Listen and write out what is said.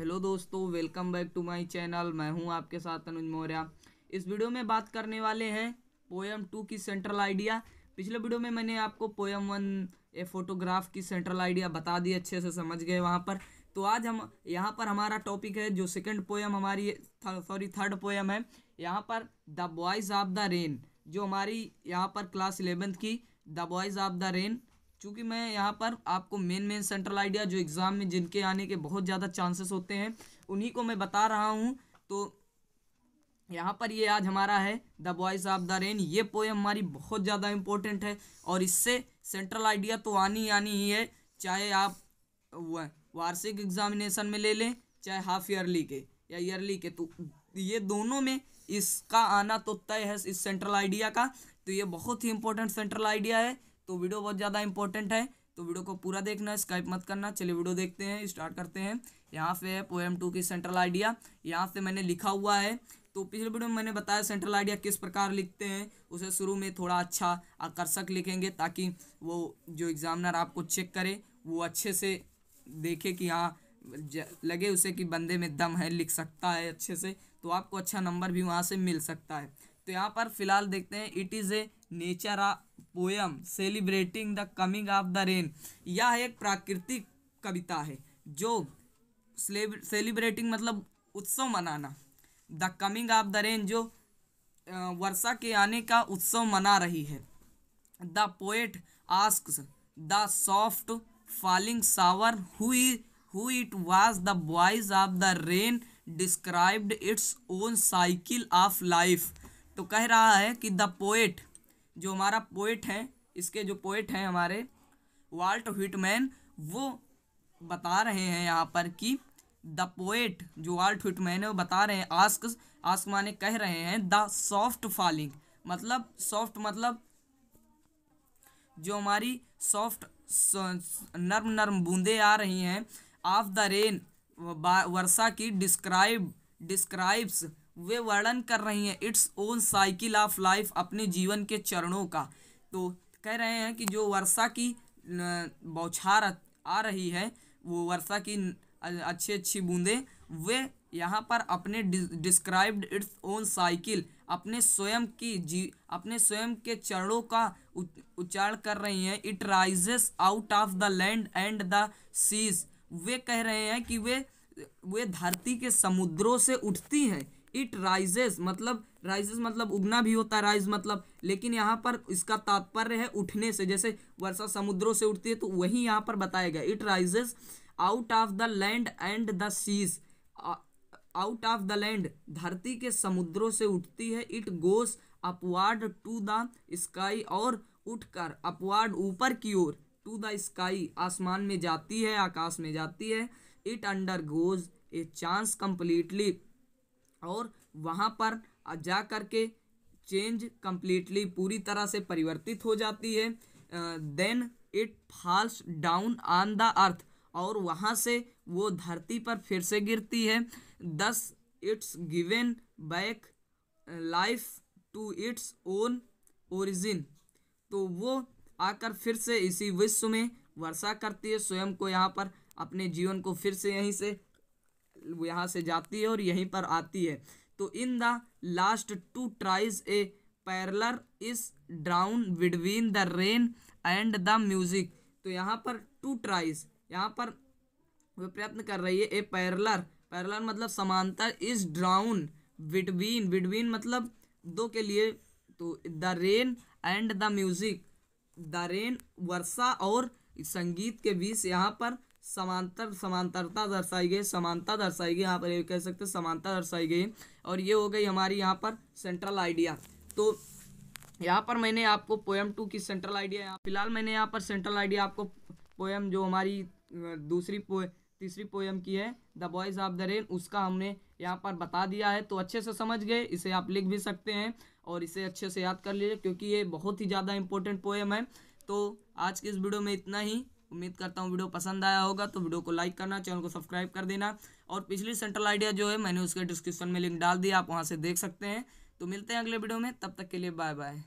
hello दोस्तों welcome back to my channel मैं हूं आपके साथ अनुज मौर्य इस वीडियो में बात करने वाले हैं पोएम टू की सेंट्रल आइडिया पिछले वीडियो में मैंने आपको पोएम वन ए फोटोग्राफ की सेंट्रल आइडिया बता दी अच्छे से समझ गए वहाँ पर तो आज हम यहाँ पर हमारा टॉपिक है जो सेकेंड पोएम हमारी सॉरी थर्ड पोएम है यहाँ पर the boys of the rain जो हमारी यहाँ पर क्लास इलेवेंथ की the boys of the rain चूँकि मैं यहाँ पर आपको मेन मेन सेंट्रल आइडिया जो एग्ज़ाम में जिनके आने के बहुत ज़्यादा चांसेस होते हैं उन्हीं को मैं बता रहा हूँ तो यहाँ पर ये आज हमारा है the boys of the rain ये पोएम हमारी बहुत ज़्यादा इम्पोर्टेंट है और इससे सेंट्रल आइडिया तो आनी आनी ही है चाहे आप वार्षिक एग्जामिनेशन में ले लें चाहे हाफ ईयरली के या ईयरली के तो ये दोनों में इसका आना तो तय है इस सेंट्रल आइडिया का तो ये बहुत ही इंपॉर्टेंट सेंट्रल आइडिया है तो वीडियो बहुत ज़्यादा इंपॉर्टेंट है तो वीडियो को पूरा देखना स्काइप मत करना चलिए वीडियो देखते हैं स्टार्ट करते हैं यहाँ पे है पोएम टू की सेंट्रल आइडिया यहाँ से मैंने लिखा हुआ है तो पिछले वीडियो में मैंने बताया सेंट्रल आइडिया किस प्रकार लिखते हैं उसे शुरू में थोड़ा अच्छा आकर्षक लिखेंगे ताकि वो जो एग्ज़ामिनर आपको चेक करे वो अच्छे से देखे कि हाँ लगे उसे कि बंदे में दम है लिख सकता है अच्छे से तो आपको अच्छा नंबर भी वहाँ से मिल सकता है तो यहाँ पर फिलहाल देखते हैं it is a nature ah poem celebrating the coming of the rain यह एक प्राकृतिक कविता है जो सेलिब्रेटिंग मतलब उत्सव मनाना the coming of the rain जो वर्षा के आने का उत्सव मना रही है the poet ask the soft falling shower who it was the boys of the rain described its own cycle of life तो कह रहा है कि द पोएट जो हमारा पोएट है इसके जो पोएट हैं हमारे वाल्ट हिटमैन वो बता रहे हैं यहाँ पर कि द पोएट जो वाल्ट हिटमैन है वो बता रहे हैं आस्क आस्क माने कह रहे हैं द सॉफ्ट फॉलिंग मतलब सॉफ्ट मतलब जो हमारी सॉफ्ट नर्म नर्म बूंदे आ रही हैं ऑफ द रेन वर्षा की डिस्क्राइब डिस्क्राइब्स वे वर्णन कर रही हैं its own cycle of life अपने जीवन के चरणों का तो कह रहे हैं कि जो वर्षा की बौछार आ रही है वो वर्षा की अच्छी अच्छी बूंदें वे यहाँ पर अपने डिस्क्राइब्ड इट्स ओन साइकिल अपने स्वयं की जी अपने स्वयं के चरणों का उच्चारण कर रही हैं it rises out of the land and the seas वे कह रहे हैं कि वे वे धरती के समुद्रों से उठती हैं इट राइजेस मतलब राइजेस मतलब उगना भी होता है राइज मतलब लेकिन यहाँ पर इसका तात्पर्य है उठने से जैसे वर्षा समुद्रों से उठती है तो वही यहाँ पर बताया गया it rises out of the land and the seas out of the land धरती के समुद्रों से उठती है it goes upward to the sky और उठकर अपवार्ड ऊपर की ओर टू द स्काई आसमान में जाती है आकाश में जाती है it undergoes a change completely और वहाँ पर जा कर के चेंज कम्प्लीटली पूरी तरह से परिवर्तित हो जाती है then it falls down on the earth और वहाँ से वो धरती पर फिर से गिरती है thus it's given back life to its own origin तो वो आकर फिर से इसी विश्व में वर्षा करती है स्वयं को यहाँ पर अपने जीवन को फिर से यहीं से यहाँ से जाती है और यहीं पर आती है तो in the last two tries a parallel is drawn between the rain and the music तो यहाँ पर टू ट्राइज यहाँ पर वो प्रयत्न कर रही है ए पैरलर पैरलर मतलब समांतर इज ड्राउन बिटवीन बिटवीन मतलब दो के लिए तो the rain and the music the rain वर्षा और संगीत के बीच यहाँ पर समांतर समांतरता दर्शाई गई समानता दर्शाई गई यहाँ पर ये कह सकते समानता दर्शाई गई और ये हो गई हमारी यहाँ पर सेंट्रल आइडिया तो यहाँ पर मैंने आपको पोएम टू की सेंट्रल आइडिया यहाँ फिलहाल मैंने यहाँ पर सेंट्रल आइडिया आपको पोएम जो हमारी दूसरी पोए तीसरी पोएम की है the boys of the rain उसका हमने यहाँ पर बता दिया है तो अच्छे से समझ गए इसे आप लिख भी सकते हैं और इसे अच्छे से याद कर लीजिए क्योंकि ये बहुत ही ज़्यादा इंपॉर्टेंट पोएम है तो आज की इस वीडियो में इतना ही उम्मीद करता हूँ वीडियो पसंद आया होगा तो वीडियो को लाइक करना चैनल को सब्सक्राइब कर देना और पिछली सेंट्रल आइडिया जो है मैंने उसके डिस्क्रिप्शन में लिंक डाल दिया आप वहाँ से देख सकते हैं तो मिलते हैं अगले वीडियो में तब तक के लिए बाय बाय